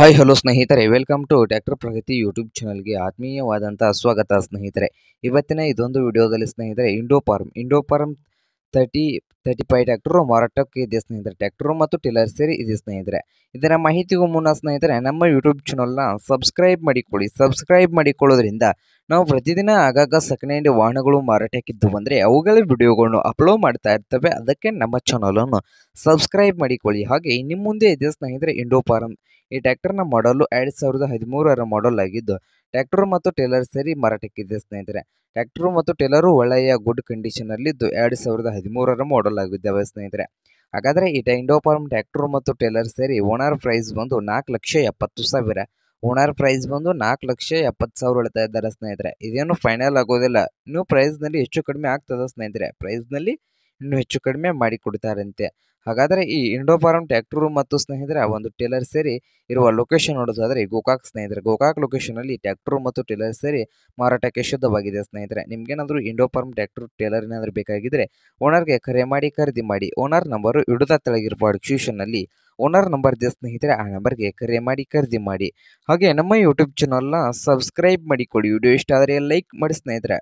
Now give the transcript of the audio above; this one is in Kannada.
ಹಾಯ್ ಹಲೋ ಸ್ನೇಹಿತರೆ welcome to tractor Pragati YouTube ಚಾನಲ್ಗೆ ಆತ್ಮೀಯವಾದಂಥ ಸ್ವಾಗತ ಸ್ನೇಹಿತರೆ ಇವತ್ತಿನ ಇದೊಂದು ವಿಡಿಯೋದಲ್ಲಿ ಸ್ನೇಹಿತರೆ Indo farm Indo thirty thirty five tractor ಮಾರಾಟಕ್ಕೆ ಇದೆ ಸ್ನೇಹಿತರೆ ಟ್ಯಾಕ್ಟ್ರು ಮತ್ತು ಟಿಲ್ಲರ್ ಸೇರಿ ಇದೆ ಸ್ನೇಹಿತರೆ ಇದರ ಮಾಹಿತಿಗೂ ಮುನ್ನ ಸ್ನೇಹಿತರೆ ನಮ್ಮ ಯೂಟ್ಯೂಬ್ ಚಾನಲ್ನ ಸಬ್ಸ್ಕ್ರೈಬ್ ಮಾಡಿಕೊಳ್ಳಿ ಸಬ್ಸ್ಕ್ರೈಬ್ ಮಾಡಿಕೊಳ್ಳೋದ್ರಿಂದ ನಾವು ಪ್ರತಿದಿನ ಆಗಾಗ ಸೆಕೆಂಡ್ ಹ್ಯಾಂಡ್ ವಾಹನಗಳು ಮಾರಾಟಕ್ಕಿದ್ದು ಅಂದರೆ ಅವುಗಳ ವಿಡಿಯೋಗಳನ್ನು ಅಪ್ಲೋಡ್ ಮಾಡ್ತಾ ಇರ್ತವೆ ಅದಕ್ಕೆ ನಮ್ಮ ಚಾನಲನ್ನು ಸಬ್ಸ್ಕ್ರೈಬ್ ಮಾಡಿಕೊಳ್ಳಿ ಹಾಗೆ ನಿಮ್ಮ ಮುಂದೆ ಇದೆ ಸ್ನೇಹಿತರೆ ಇಂಡೋ ಫಾರಂ ಈ ಟ್ಯಾಕ್ಟರ್ನ ಮಾಡಲು ಎರಡು ಸಾವಿರದ ಹದಿಮೂರರ ಮಾಡಲ್ ಆಗಿದ್ದು ಟ್ಯಾಕ್ಟರು ಮತ್ತು ಟೇಲರ್ ಸೇರಿ ಮಾರಾಟಕ್ಕಿದೆ ಸ್ನೇಹಿತರೆ ಟ್ಯಾಕ್ಟರು ಮತ್ತು ಟೇಲರು ಒಳ್ಳೆಯ ಗುಡ್ ಕಂಡೀಷನಲ್ಲಿದ್ದು ಎರಡು ಸಾವಿರದ ಹದಿಮೂರರ ಮಾಡಲ್ ಆಗಿದ್ದಾವೆ ಸ್ನೇಹಿತರೆ ಹಾಗಾದರೆ ಈ ಟೈಂಡೋಫಾರ್ಮ್ ಟ್ರ್ಯಾಕ್ಟರ್ ಮತ್ತು ಟೇಲರ್ ಸೇರಿ ಓನರ್ ಪ್ರೈಸ್ ಬಂದು ನಾಲ್ಕು ಲಕ್ಷ ಎಪ್ಪತ್ತು ಸಾವಿರ ಓನರ್ ಪ್ರೈಸ್ ಬಂದು ನಾಲ್ಕು ಲಕ್ಷ ಎಪ್ಪತ್ತು ಸಾವಿರ ಹೇಳ್ತಾ ಇದ್ದಾರೆ ಸ್ನೇಹಿತರೆ ಇದೇನು ಫೈನಲ್ ಆಗೋದಿಲ್ಲ ಇನ್ನೂ ಪ್ರೈಸ್ನಲ್ಲಿ ಹೆಚ್ಚು ಕಡಿಮೆ ಆಗ್ತದೆ ಸ್ನೇಹಿತರೆ ಪ್ರೈಸ್ನಲ್ಲಿ ಇನ್ನೂ ಹೆಚ್ಚು ಕಡಿಮೆ ಮಾಡಿ ಹಾಗಾದರೆ ಈ ಇಂಡೋಫಾರಂ ಫಾರಂ ಮತ್ತು ಸ್ನೇಹಿತರ ಒಂದು ಟೇಲರ್ ಸೇರಿ ಇರುವ ಲೊಕೇಶನ್ ನೋಡೋದಾದರೆ ಗೋಕಾಕ್ ಸ್ನೇಹಿತರೆ ಗೋಕಾಕ್ ಲೊಕೇಶನ್ ಅಲ್ಲಿ ಮತ್ತು ಟೇಲರ್ ಸೇರಿ ಮಾರಾಟಕ್ಕೆ ಶುದ್ಧವಾಗಿದೆ ಸ್ನೇಹಿತರೆ ನಿಮ್ಗೇನಾದರೂ ಇಂಡೋಫಾರಂ ಟ್ಯಾಕ್ಟ್ರು ಟ್ಯಾಕ್ಟರ್ ಟೇಲರ್ ಏನಾದರೂ ಬೇಕಾಗಿದ್ದರೆ ಓನರ್ಗೆ ಕರೆ ಮಾಡಿ ಖರೀದಿ ಮಾಡಿ ಓನರ್ ನಂಬರು ಹಿಡಿದ ತೆಳಗಿರುವ ಡಿಸ್ಕ್ರಿಪ್ಷನ್ನಲ್ಲಿ ಓನರ್ ನಂಬರ್ ಇದೆ ಸ್ನೇಹಿತರೆ ಆ ನಂಬರ್ಗೆ ಕರೆ ಮಾಡಿ ಖರೀದಿ ಮಾಡಿ ಹಾಗೆ ನಮ್ಮ ಯೂಟ್ಯೂಬ್ ಚಾನಲ್ನ ಸಬ್ಸ್ಕ್ರೈಬ್ ಮಾಡಿಕೊಡಿ ವಿಡಿಯೋ ಇಷ್ಟ ಆದರೆ ಲೈಕ್ ಮಾಡಿ ಸ್ನೇಹಿತರೆ